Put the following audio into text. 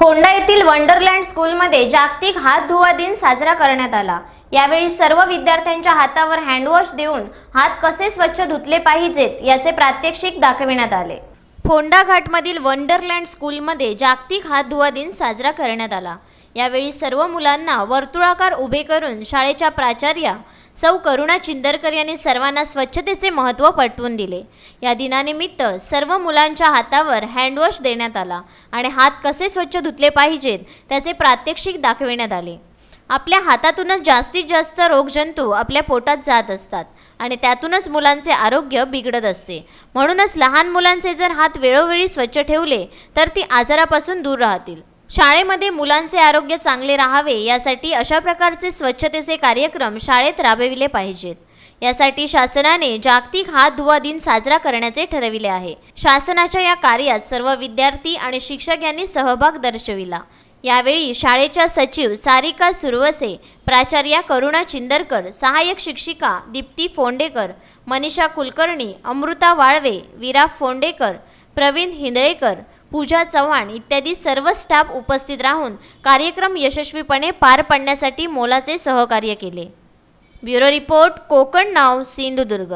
फोंडा येथील वंडरलँड स्कूलमध्ये जागतिक हात धुवा दिन साजरा करण्यात आला यावेळी सर्व विद्यार्थ्यांच्या हातावर हँडवॉश देऊन हात कसे स्वच्छ धुतले पाहिजेत याचे प्रात्यक्षिक दाखविण्यात आले फोंडा घाटमधील वंडरलँड स्कूलमध्ये जागतिक हात धुवा दिन साजरा करण्यात आला यावेळी सर्व मुलांना वर्तुळाकार उभे करून शाळेच्या प्राचार्या सौ करुणा चिंदरकर यांनी सर्वांना स्वच्छतेचे महत्त्व पटवून दिले या दिनानिमित्त सर्व मुलांच्या हातावर हँडवॉश देण्यात आला आणि हात कसे स्वच्छ धुतले पाहिजेत त्याचे प्रात्यक्षिक दाखविण्यात आले आपल्या हातातूनच जास्तीत जास्त रोगजंतू आपल्या पोटात जात असतात आणि त्यातूनच मुलांचे आरोग्य बिघडत असते म्हणूनच लहान मुलांचे जर हात वेळोवेळी स्वच्छ ठेवले तर ती आजारापासून दूर राहतील शाळेमध्ये मुलांचे आरोग्य चांगले राहावे यासाठी अशा प्रकारचे स्वच्छतेचे कार्यक्रम शाळेत राबविले पाहिजेत यासाठी शासनाने जागतिक हात धुवा दिन साजरा करण्याचे ठरविले आहे शासनाच्या या कार्यात सर्व विद्यार्थी आणि शिक्षक यांनी सहभाग दर्शविला यावेळी शाळेच्या सचिव सारिका सुरवसे प्राचार्या करुणा चिंदरकर सहाय्यक शिक्षिका दीप्ती फोंडेकर मनीषा कुलकर्णी अमृता वाळवे विरा फोंडेकर प्रवीण हिंदळेकर पूजा चव्हाण इत्यादी सर्व स्टाफ उपस्थित राहून कार्यक्रम यशस्वीपणे पार पाडण्यासाठी मोलाचे सहकार्य केले ब्युरो रिपोर्ट कोकण नाव सिंधुदुर्ग